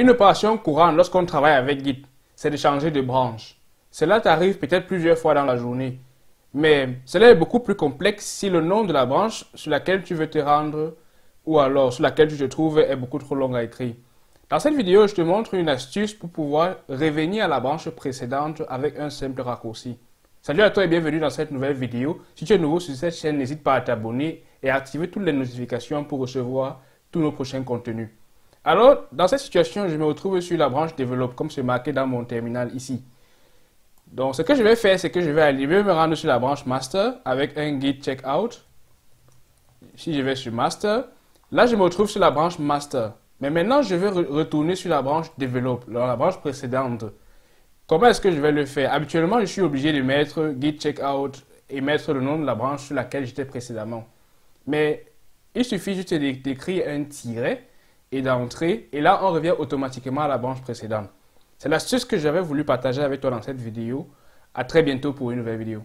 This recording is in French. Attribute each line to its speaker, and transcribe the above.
Speaker 1: Une opération courante lorsqu'on travaille avec Git, c'est de changer de branche. Cela t'arrive peut-être plusieurs fois dans la journée, mais cela est beaucoup plus complexe si le nom de la branche sur laquelle tu veux te rendre ou alors sur laquelle tu te trouves est beaucoup trop long à écrire. Dans cette vidéo, je te montre une astuce pour pouvoir revenir à la branche précédente avec un simple raccourci. Salut à toi et bienvenue dans cette nouvelle vidéo. Si tu es nouveau sur cette chaîne, n'hésite pas à t'abonner et à activer toutes les notifications pour recevoir tous nos prochains contenus. Alors, dans cette situation, je me retrouve sur la branche Develop » comme c'est marqué dans mon terminal ici. Donc, ce que je vais faire, c'est que je vais aller me rendre sur la branche master avec un git checkout. Si je vais sur master, là, je me retrouve sur la branche master. Mais maintenant, je vais retourner sur la branche Develop », dans la branche précédente. Comment est-ce que je vais le faire Habituellement, je suis obligé de mettre git checkout et mettre le nom de la branche sur laquelle j'étais précédemment. Mais il suffit juste d'écrire un tiret et d'entrer, Et là, on revient automatiquement à la branche précédente. C'est l'astuce que j'avais voulu partager avec toi dans cette vidéo. À très bientôt pour une nouvelle vidéo.